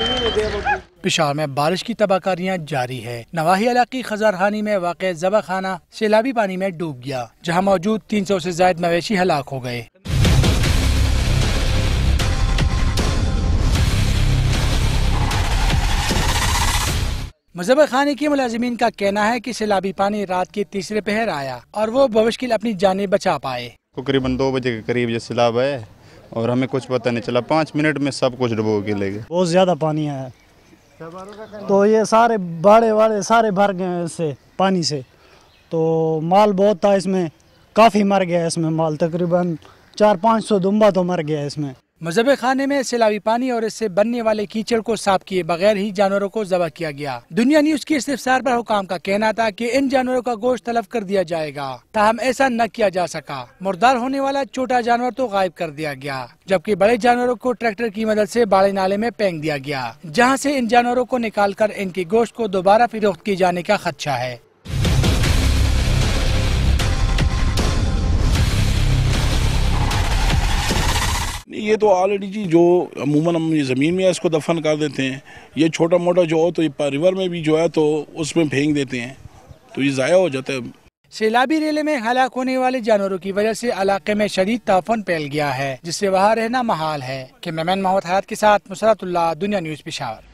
पिशा में बारिश की तबाहकारियाँ जारी है नवाही इलाकी खजरहानी में वाक़ जबा खाना सैलाबी पानी में डूब गया जहाँ मौजूद तीन सौ ऐसी जायद मवेशी हलाक हो गए मजहब खाने के मुलाजमीन का कहना है कि सैलाबी पानी रात के तीसरे पहर आया और वो बवशकिल अपनी जाने बचा पाए तकरीबन दो बजे के करीब ये सैलाब है और हमें कुछ पता नहीं चला पाँच मिनट में सब कुछ डुबो के लेगा बहुत ज़्यादा पानी आया तो ये सारे बाड़े वाड़े सारे भर गए इससे पानी से तो माल बहुत था इसमें काफ़ी मर गया इसमें माल तकरीबन चार पाँच सौ दुम्बा तो मर गया इसमें मजहब खाने में सैलाबी पानी और इससे बनने वाले कीचड़ को साफ किए बगैर ही जानवरों को जबा किया गया दुनिया न्यूज के इस्तार पर हुकाम का कहना था कि इन जानवरों का गोश्त तलब कर दिया जाएगा ताहम ऐसा न किया जा सका मुर्दार होने वाला छोटा जानवर तो गायब कर दिया गया जबकि बड़े जानवरों को ट्रैक्टर की मदद ऐसी बाड़े नाले में पेंग दिया गया जहाँ ऐसी इन जानवरों को निकाल कर इनके गोश्त को दोबारा फिरोख्त किए जाने का खदशा है ये तो ऑलरेडी जी जो अमूमन हम ये ज़मीन में है इसको दफन कर देते हैं ये छोटा मोटा जो हो तो रिवर में भी जो है तो उसमें फेंक देते हैं तो ये ज़ाया हो जाता है सैलाबी रेले में हलाक होने वाले जानवरों की वजह से इलाके में शदीद ताफन फैल गया है जिससे वहाँ रहना महाल है कैमरामैन मोहम्मद हयात के साथ मुसरतुल्ला दुनिया न्यूज़ पिशावर